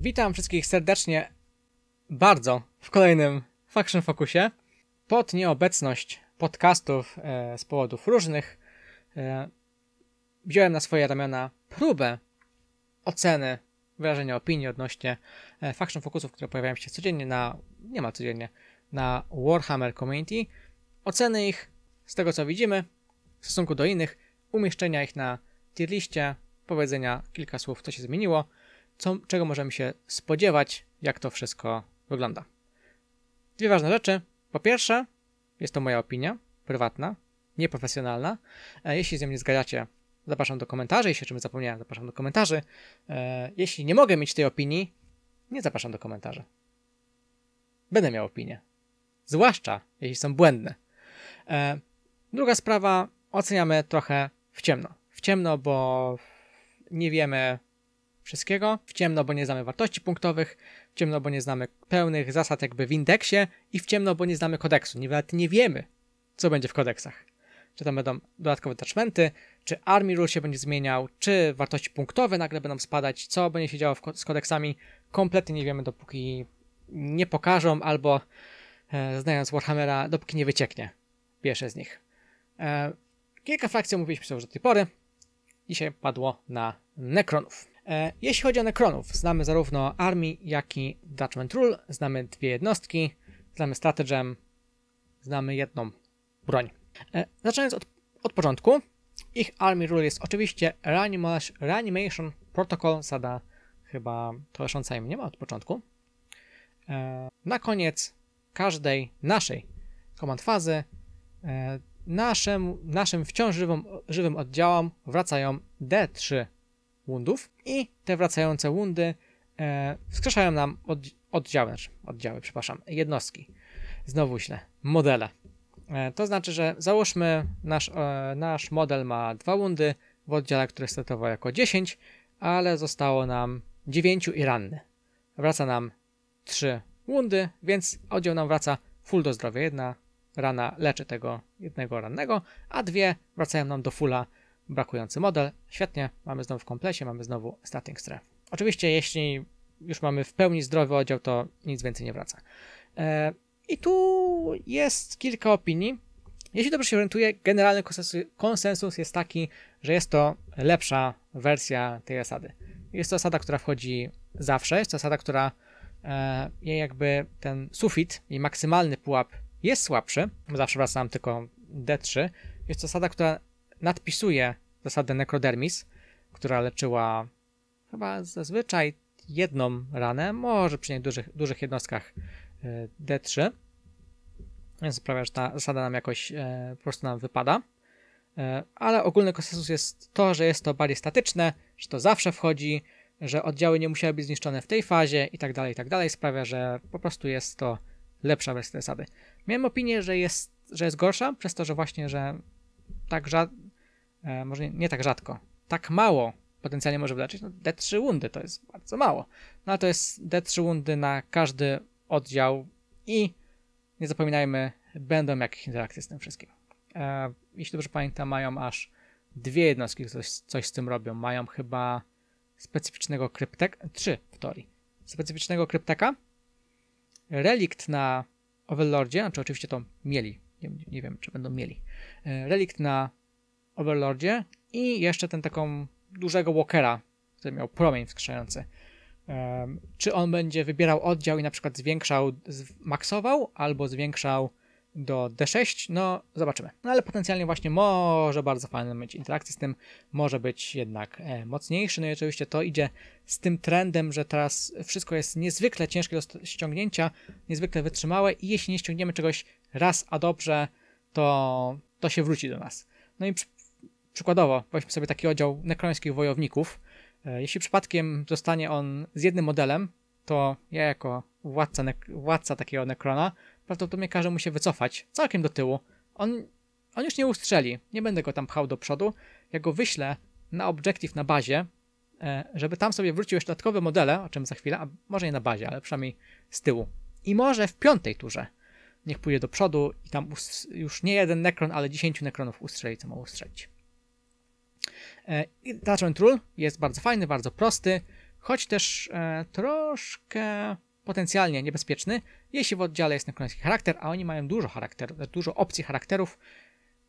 Witam wszystkich serdecznie bardzo w kolejnym Faction Focusie. Pod nieobecność podcastów e, z powodów różnych e, wziąłem na swoje ramiona próbę oceny, wyrażenia opinii odnośnie e, Faction Focusów, które pojawiają się codziennie na, nie ma codziennie, na Warhammer Community. Oceny ich z tego co widzimy w stosunku do innych, umieszczenia ich na tier liście, powiedzenia kilka słów co się zmieniło, co, czego możemy się spodziewać, jak to wszystko wygląda. Dwie ważne rzeczy. Po pierwsze, jest to moja opinia, prywatna, nieprofesjonalna. E, jeśli ze mnie zgadzacie, zapraszam do komentarzy. Jeśli o czymś zapomniałem, zapraszam do komentarzy. E, jeśli nie mogę mieć tej opinii, nie zapraszam do komentarzy. Będę miał opinię. Zwłaszcza jeśli są błędne. E, druga sprawa, oceniamy trochę w ciemno. W ciemno, bo nie wiemy, wszystkiego, w ciemno, bo nie znamy wartości punktowych, w ciemno, bo nie znamy pełnych zasad jakby w indeksie i w ciemno, bo nie znamy kodeksu. Nawet nie wiemy, co będzie w kodeksach. Czy tam będą dodatkowe attachmenty, czy army rule się będzie zmieniał, czy wartości punktowe nagle będą spadać, co będzie się działo ko- z kodeksami. Kompletnie nie wiemy, dopóki nie pokażą albo e, znając Warhammera, dopóki nie wycieknie pierwsze z nich. E, kilka frakcji omówiliśmy już do tej pory. Dzisiaj padło na Necronów. E, jeśli chodzi o Necronów, znamy zarówno Army, jak i Dutchman Rule, znamy dwie jednostki, znamy Stratagem, znamy jedną broń. E, zaczynając od, od początku, ich Army Rule jest oczywiście Reanimation Protocol, zada chyba towarzysząca im nie ma od początku. E, na koniec każdej naszej komand fazy naszym, naszym wciąż żywym, żywym oddziałom wracają D3 woundów i te wracające woundy e, wskrzeszają nam od, oddziały, znaczy oddziały, przepraszam, jednostki. Znowu źle. Modele. E, to znaczy, że załóżmy nasz, e, nasz model ma dwa woundy w oddziale, który startował jako 10, ale zostało nam 9 i ranny. Wraca nam 3 woundy, więc oddział nam wraca full do zdrowia. Jedna rana leczy tego jednego rannego, a dwie wracają nam do fulla brakujący model. Świetnie, mamy znowu w komplecie, mamy znowu static strength. Oczywiście, jeśli już mamy w pełni zdrowy oddział, to nic więcej nie wraca. E, I tu jest kilka opinii. Jeśli dobrze się orientuję, generalny konsensus, jest taki, że jest to lepsza wersja tej asady. Jest to asada, która wchodzi zawsze, jest to asada, która e, jej jakby ten sufit i maksymalny pułap jest słabszy, zawsze wraca nam tylko D3. Jest to asada, która nadpisuje zasadę nekrodermis, która leczyła chyba zazwyczaj jedną ranę, może przy dużych dużych jednostkach e, D3. Więc sprawia, że ta zasada nam jakoś e, po prostu nam wypada. E, ale ogólny konsensus jest to, że jest to bardziej statyczne, że to zawsze wchodzi, że oddziały nie musiały być zniszczone w tej fazie i tak dalej, i tak dalej. Sprawia, że po prostu jest to lepsza wersja zasady. Miałem opinię, że jest, że jest gorsza, przez to, że właśnie, że tak, E, może nie, nie, tak rzadko, tak mało potencjalnie może wyleczyć, no D3 wundy to jest bardzo mało. No ale to jest D3 wundy na każdy oddział i nie zapominajmy, będą jakieś interakcje z tym wszystkim. E, jeśli dobrze pamiętam, mają aż dwie jednostki, które coś, coś z tym robią. Mają chyba specyficznego kryptek trzy w teorii, specyficznego krypteka, relikt na Overlordzie, znaczy oczywiście to mieli, nie, nie, wiem, czy będą mieli, e, relikt na Overlordzie i jeszcze ten taką dużego Walkera, który miał promień wskrzeszający. Um, czy on będzie wybierał oddział i na przykład zwiększał, maksował albo zwiększał do D6, no zobaczymy. No ale potencjalnie właśnie może bardzo fajnie mieć interakcję z tym, może być jednak e, mocniejszy. No i oczywiście to idzie z tym trendem, że teraz wszystko jest niezwykle ciężkie do ściągnięcia, niezwykle wytrzymałe i jeśli nie ściągniemy czegoś raz a dobrze, to to się wróci do nas. No i przy, Przykładowo, weźmy sobie taki oddział nekrońskich wojowników. E, jeśli przypadkiem zostanie on z jednym modelem, to ja jako władca, władca takiego Necrona prawdopodobnie każę mu się wycofać całkiem do tyłu. On, on już nie ustrzeli, nie będę go tam pchał do przodu. Ja go wyślę na Objective na bazie, e, żeby tam sobie wrócił jeszcze dodatkowe modele, o czym za chwilę, a może nie na bazie, ale przynajmniej z tyłu. I może w piątej turze niech pójdzie do przodu i tam już nie jeden nekron, ale dziesięciu nekronów ustrzeli, co ma ustrzelić. E, Touch Rule jest bardzo fajny, bardzo prosty, choć też e, troszkę potencjalnie niebezpieczny, jeśli w oddziale jest nekoniecznie charakter, a oni mają dużo charakterów, dużo opcji charakterów.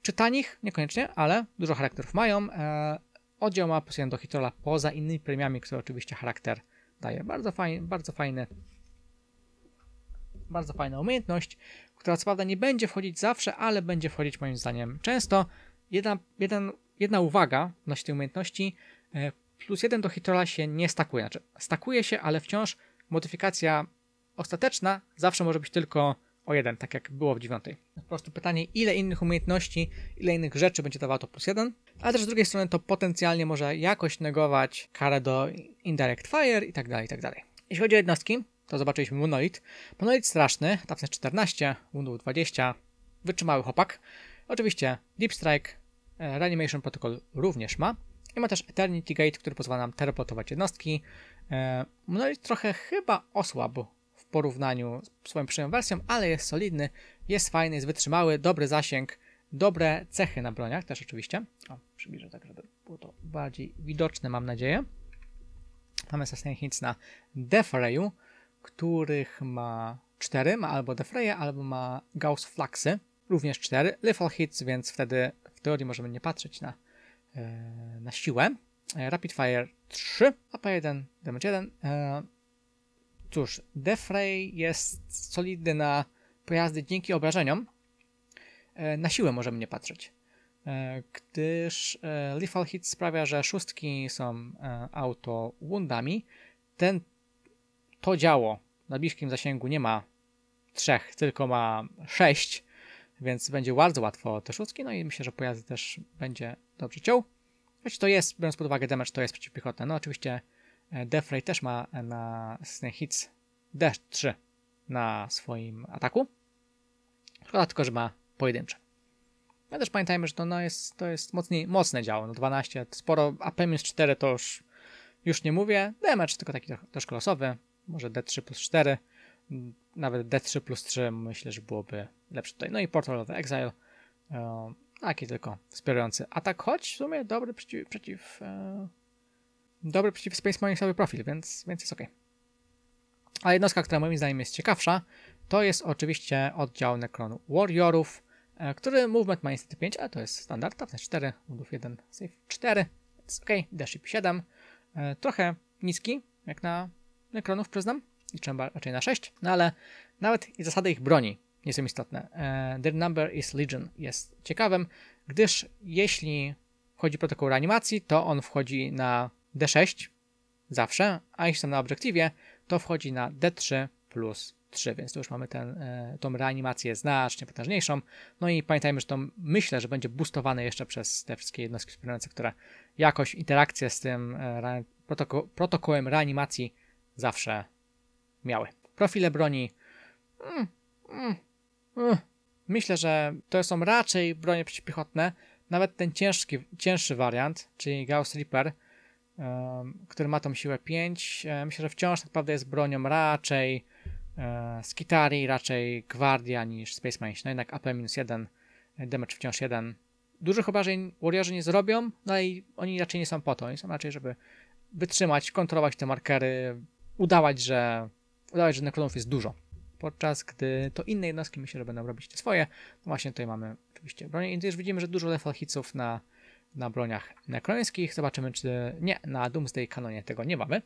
czy tanich niekoniecznie, ale dużo charakterów mają. E, oddział ma plus do hitrola poza innymi premiami, które oczywiście charakter daje. Bardzo fajny, bardzo fajny bardzo fajna umiejętność, która co prawda nie będzie wchodzić zawsze, ale będzie wchodzić moim zdaniem często. Jedna, jeden jedna uwaga odnośnie tej umiejętności. E, plus jeden do hitrola się nie stakuje. Znaczy, stakuje się, ale wciąż modyfikacja ostateczna zawsze może być tylko o jeden, tak jak było w dziewiątej. Po prostu pytanie, ile innych umiejętności, ile innych rzeczy będzie dawało to plus jeden, ale też z drugiej strony to potencjalnie może jakoś negować karę do indirect fire i tak dalej, i tak dalej. Jeśli chodzi o jednostki, to zobaczyliśmy Monolith. Monolith straszny, Tafnes 14, Wundu 20, wytrzymały chłopak. Oczywiście Deep Strike, E, Reanimation Protocol również ma. I ma też Eternity Gate, który pozwala nam teleportować jednostki. E, no i trochę chyba osłabł w porównaniu z swoją przyjemną wersją, ale jest solidny, jest fajny, jest wytrzymały, dobry zasięg, dobre cechy na broniach też oczywiście. O, przybliżę tak, żeby było to bardziej widoczne, mam nadzieję. Mamy Sustain Hits na Defrayu, których ma 4, ma albo Defraye, albo ma Gauss Fluxy, również 4, Lethal Hits, więc wtedy w teorii możemy nie patrzeć na, e, na siłę. E, Rapid Fire 3, AP1, damage 1. E, cóż, Defray jest solidny na pojazdy dzięki obrażeniom. Na siłę możemy nie patrzeć, gdyż Lethal Hit sprawia, że szóstki są auto wundami. Ten, to działo na bliskim zasięgu nie ma trzech, tylko ma sześć więc będzie bardzo łatwo te szóstki, no i myślę, że pojazd też będzie dobrze ciął. Choć to jest, biorąc pod uwagę damage, to jest przeciwpiechotne. No oczywiście e, Defrey też ma e, na Snake Hits D3 na swoim ataku. Szkoda tylko, że ma pojedyncze. No też pamiętajmy, że to, no jest, to jest mocniej, mocne działo. No 12 sporo, AP minus 4 to już, już nie mówię. Damage tylko taki troszkę losowy. Może D3 plus 4 nawet D3 plus 3 myślę, że byłoby lepsze tutaj. No i Portal of Exile, e, taki tylko wspierający atak, choć w sumie dobry przeciw, przeciw e, dobry przeciw Space Marine sobie profil, więc, więc jest ok. A jednostka, która moim zdaniem jest ciekawsza, to jest oczywiście oddział Necron Warriorów, e, który movement ma niestety 5, ale to jest standard, tak? 4, budów 1, save 4, więc ok, D-Ship 7, trochę niski, jak na Necronów, przyznam, liczę raczej na 6, no ale nawet i zasady ich broni nie są istotne. E, Their number is legion jest ciekawym, gdyż jeśli wchodzi protokół reanimacji, to on wchodzi na D6 zawsze, a jeśli są na obiektywie, to wchodzi na D3 plus 3, więc tu już mamy ten, e, tą reanimację znacznie potężniejszą. No i pamiętajmy, że to myślę, że będzie boostowane jeszcze przez te wszystkie jednostki wspierające, które jakoś interakcje z tym e, protoko protokołem reanimacji zawsze miały. Profile broni. Mm, mm, mm. Myślę, że to są raczej bronie przeciwpiechotne. Nawet ten ciężki, cięższy wariant, czyli Gauss Reaper, który ma tą siłę 5, e, myślę, że wciąż tak naprawdę jest bronią raczej Skitarii, e, Skitari, raczej Gwardia niż Space Marines. No jednak AP-1, damage wciąż 1. Dużych obrażeń Warriorzy nie zrobią, no i oni raczej nie są po to. Oni są raczej, żeby wytrzymać, kontrolować te markery, udawać, że udawać, że nekronów jest dużo. Podczas gdy to inne jednostki myślę, że będą robić te swoje. No właśnie tutaj mamy oczywiście broń. I już widzimy, że dużo lefalhiców na, na broniach nekrońskich. Zobaczymy, czy nie, na Doomsday Canonie tego nie mamy.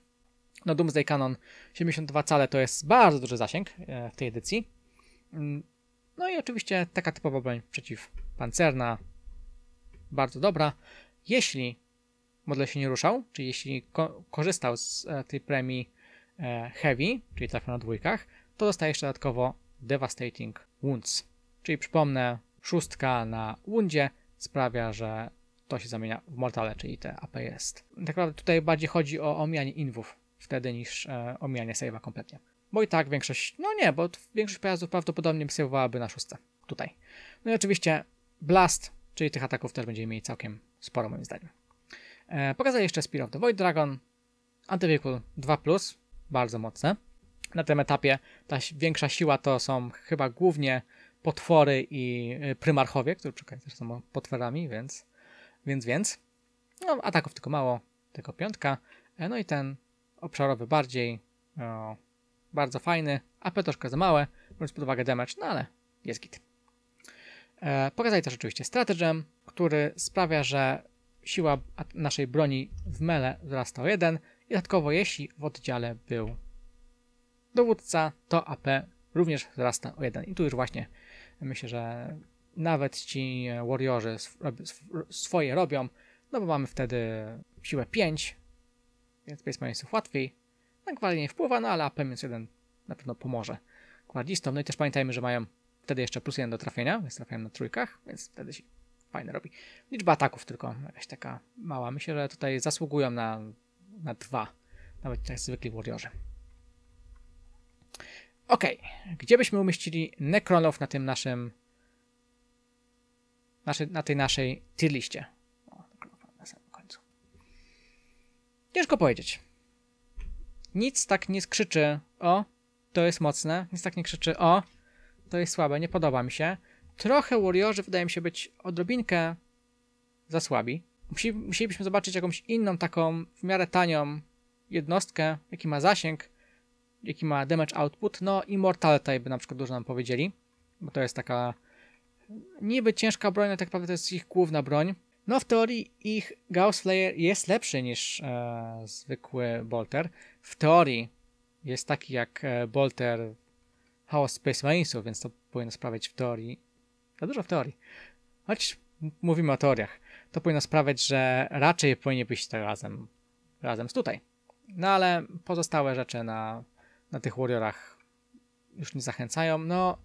No Doomsday Canon 72 cale to jest bardzo duży zasięg e, w tej edycji. Mm, no i oczywiście taka typowa broń przeciwpancerna, bardzo dobra. Jeśli model się nie ruszał, czyli jeśli ko korzystał z e, tej premii E, heavy, czyli trafia na dwójkach, to dostaje jeszcze dodatkowo devastating wounds. Czyli przypomnę, szóstka na Wundzie sprawia, że to się zamienia w mortale, czyli te AP jest. Tak naprawdę tutaj bardziej chodzi o omijanie inwów wtedy niż e, omijanie save'a kompletnie. Bo i tak większość, no nie, bo większość pojazdów prawdopodobnie save'owałaby na szóstce tutaj. No i oczywiście blast, czyli tych ataków też będziemy mieli całkiem sporo moim zdaniem. E, pokazali jeszcze Spear of the Void Dragon, Antyvehicle 2+, bardzo mocne. Na tym etapie ta większa siła to są chyba głównie potwory i y, prymarchowie, którzy czekają też są potworami, więc, więc, więc. No, ataków tylko mało, tylko piątka. E, no i ten obszarowy bardziej, no, bardzo fajny, AP troszkę za małe, biorąc pod uwagę damage, no ale jest git. E, pokazali też oczywiście stratagem, który sprawia, że siła naszej broni w mele wzrasta o 1, Dodatkowo, jeśli w oddziale był dowódca, to AP również wzrasta o jeden. I tu już właśnie myślę, że nawet ci warriorzy swoje robią, no bo mamy wtedy siłę 5, więc powiedzmy Marinesów łatwiej. Na gwardii nie wpływa, no ale AP minus 1 na pewno pomoże gwardzistom. No i też pamiętajmy, że mają wtedy jeszcze plus 1 do trafienia, więc trafiają na trójkach, więc wtedy się fajnie robi. Liczba ataków tylko jakaś taka mała. Myślę, że tutaj zasługują na na dwa. Nawet tak jak zwykli Warriorzy. Ok, gdzie byśmy umieścili Necronów na tym naszym. na tej naszej tier liście? O, na samym końcu. Ciężko powiedzieć. Nic tak nie skrzyczy o, to jest mocne. Nic tak nie krzyczy o, to jest słabe, nie podoba mi się. Trochę Warriorzy wydaje mi się być odrobinkę za słabi. Musi, musielibyśmy zobaczyć jakąś inną, taką w miarę tanią jednostkę, jaki ma zasięg, jaki ma damage output. No, Immortal by na przykład dużo nam powiedzieli, bo to jest taka niby ciężka broń, ale tak naprawdę to jest ich główna broń. No, w teorii ich Gauss Slayer jest lepszy niż e, zwykły Bolter. W teorii jest taki jak e, Bolter house Space Marinesów, więc to powinno sprawiać w teorii. Za dużo w teorii. Choć mówimy o teoriach to powinno sprawiać, że raczej powinien być to razem, razem z tutaj. No ale pozostałe rzeczy na, na tych Warriorach już nie zachęcają. No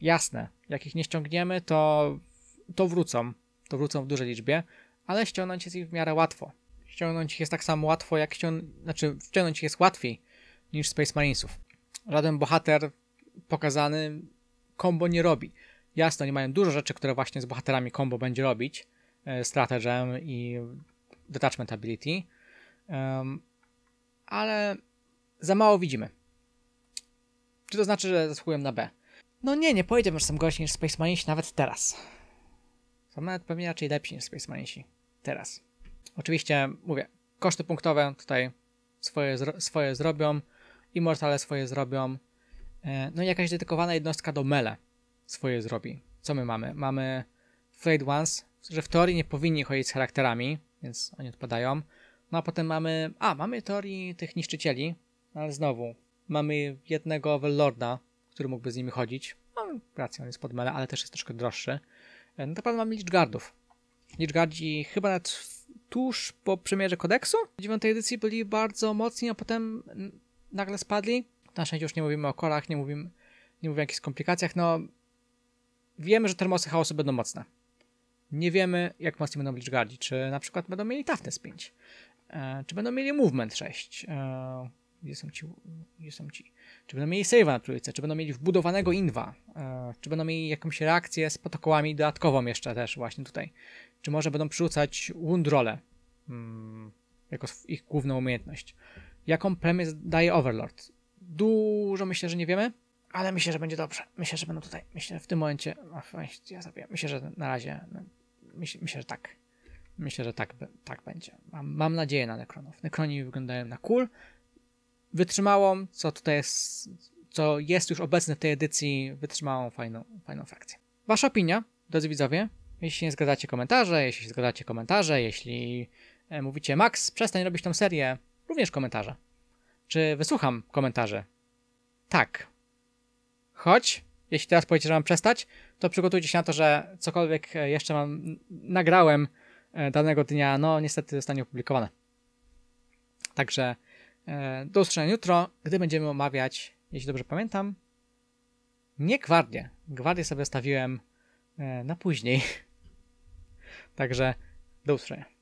jasne, jak ich nie ściągniemy, to, to wrócą. To wrócą w dużej liczbie, ale ściągnąć jest ich w miarę łatwo. Ściągnąć ich jest tak samo łatwo, jak ściągnąć, znaczy ściągnąć ich jest łatwiej niż Space Marinesów. Żaden bohater pokazany kombo nie robi. Jasno, nie mają dużo rzeczy, które właśnie z bohaterami kombo będzie robić, E, strategem i detachment ability, ale za mało widzimy. Czy to znaczy, że zasługuję na B? No nie, nie pojedziemy że są gości niż Space Marines, nawet teraz. Są nawet pewnie raczej lepsi niż Space Marines. teraz. Oczywiście, mówię, koszty punktowe tutaj swoje, zro swoje zrobią, Immortale swoje zrobią, e, no i jakaś dedykowana jednostka do mele swoje zrobi. Co my mamy? Mamy Flayed Ones, że w teorii nie powinni chodzić z charakterami, więc oni odpadają. No a potem mamy, a mamy teorii tych niszczycieli, ale znowu mamy jednego Overlorda, który mógłby z nimi chodzić. Mamy no, rację, on jest pod mele, ale też jest troszkę droższy. E, no naprawdę mamy liczgardów. Liczgardzi chyba nawet tuż po przemierze kodeksu W dziewiątej edycji byli bardzo mocni, a potem nagle spadli. Na szczęście już nie mówimy o korach, nie mówimy, nie mówimy o jakichś komplikacjach. No, wiemy, że termosy chaosu będą mocne nie wiemy, jak mocno będą blitzgardzi, czy na przykład będą mieli toughness 5, e, czy będą mieli movement 6, gdzie są ci, gdzie są ci, czy będą mieli save na trójce, czy będą mieli wbudowanego inwa, e, czy będą mieli jakąś reakcję z protokołami dodatkową jeszcze też właśnie tutaj, czy może będą przerzucać wound role mm, jako ich główną umiejętność. Jaką premię daje Overlord? Dużo myślę, że nie wiemy, ale myślę, że będzie dobrze. Myślę, że będą tutaj. Myślę, że w tym momencie. No, ja sobie. Myślę, że na razie myślę, myślę, że tak. Myślę, że tak, tak będzie. Mam, mam nadzieję na Nekronów. Nekroni wyglądają na cool. Wytrzymałą, co tutaj jest, co jest już obecne w tej edycji, wytrzymałą fajną, fajną frakcję. Wasza opinia, drodzy widzowie, jeśli nie zgadzacie komentarze, jeśli zgadzacie komentarze, jeśli e, mówicie Max, przestań robić tą serię, również komentarze. Czy wysłucham komentarzy? Tak. Choć jeśli teraz powiecie, że mam przestać, to przygotujcie się na to, że cokolwiek e, jeszcze mam, nagrałem e, danego dnia, no niestety zostanie opublikowane. Także e, do usłyszenia jutro, gdy będziemy omawiać, jeśli dobrze pamiętam, nie gwardię. Gwardię sobie stawiłem na później. Także do usłyszenia.